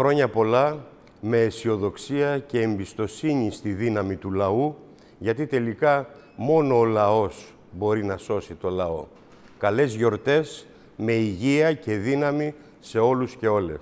Χρόνια πολλά με αισιοδοξία και εμπιστοσύνη στη δύναμη του λαού, γιατί τελικά μόνο ο λαός μπορεί να σώσει το λαό. Καλές γιορτές με υγεία και δύναμη σε όλους και όλες.